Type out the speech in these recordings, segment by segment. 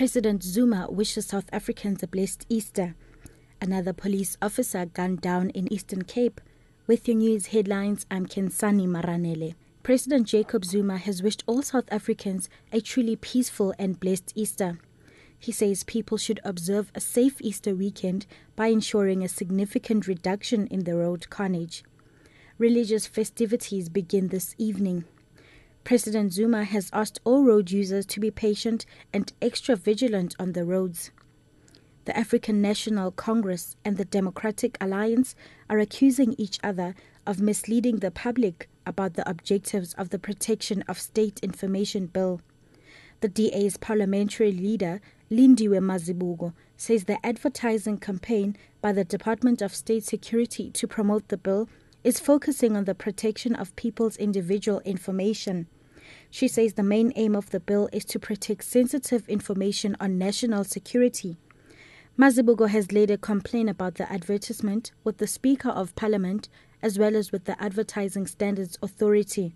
President Zuma wishes South Africans a blessed Easter. Another police officer gunned down in Eastern Cape. With your news headlines, I'm Kensani Maranele. President Jacob Zuma has wished all South Africans a truly peaceful and blessed Easter. He says people should observe a safe Easter weekend by ensuring a significant reduction in the road carnage. Religious festivities begin this evening. President Zuma has asked all road users to be patient and extra vigilant on the roads. The African National Congress and the Democratic Alliance are accusing each other of misleading the public about the objectives of the Protection of State Information Bill. The DA's parliamentary leader, Lindiwe Mazibugo, says the advertising campaign by the Department of State Security to promote the bill is focusing on the protection of people's individual information. She says the main aim of the bill is to protect sensitive information on national security. Mazibugo has later complained about the advertisement with the Speaker of Parliament as well as with the Advertising Standards Authority.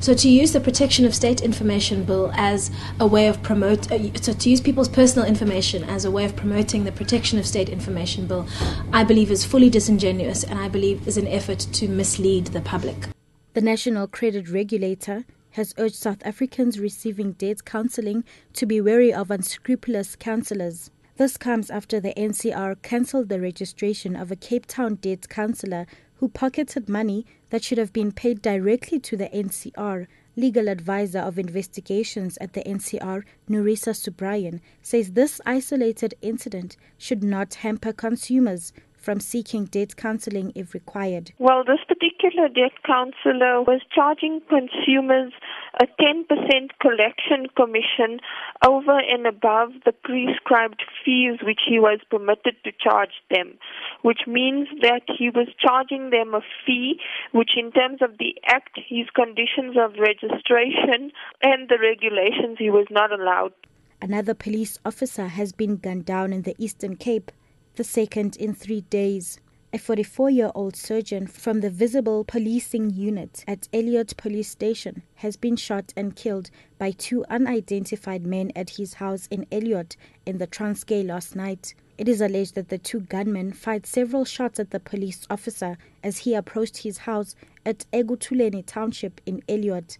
So to use the Protection of State Information Bill as a way of promote, uh, so to use people's personal information as a way of promoting the Protection of State Information Bill, I believe is fully disingenuous, and I believe is an effort to mislead the public. The National Credit Regulator has urged South Africans receiving debt counseling to be wary of unscrupulous counselors. This comes after the NCR cancelled the registration of a Cape Town debt counsellor who pocketed money that should have been paid directly to the NCR. Legal advisor of investigations at the NCR, Nurisa Subrayan, says this isolated incident should not hamper consumers from seeking debt counseling if required. Well, this particular debt counselor was charging consumers a 10% collection commission over and above the prescribed fees which he was permitted to charge them, which means that he was charging them a fee, which in terms of the Act, his conditions of registration, and the regulations, he was not allowed. Another police officer has been gunned down in the Eastern Cape the second in three days. A 44 year old surgeon from the Visible Policing Unit at Elliot Police Station has been shot and killed by two unidentified men at his house in Elliot in the Transkei last night. It is alleged that the two gunmen fired several shots at the police officer as he approached his house at Egutuleni Township in Elliot.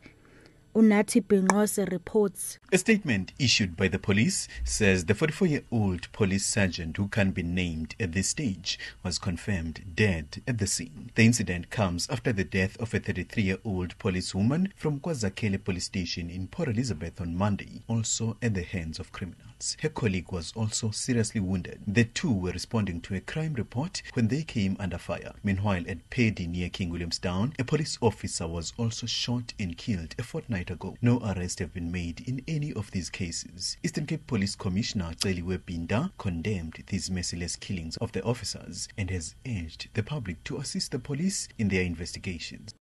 Unati reports. A statement issued by the police says the 44 year old police sergeant, who can be named at this stage, was confirmed dead at the scene. The incident comes after the death of a 33 year old policewoman from Kwazakele police station in Port Elizabeth on Monday, also at the hands of criminals. Her colleague was also seriously wounded. The two were responding to a crime report when they came under fire. Meanwhile, at Pedi near King Williamstown, a police officer was also shot and killed a fortnight night ago. No arrests have been made in any of these cases. Eastern Cape Police Commissioner Celiwe Binda condemned these merciless killings of the officers and has urged the public to assist the police in their investigations.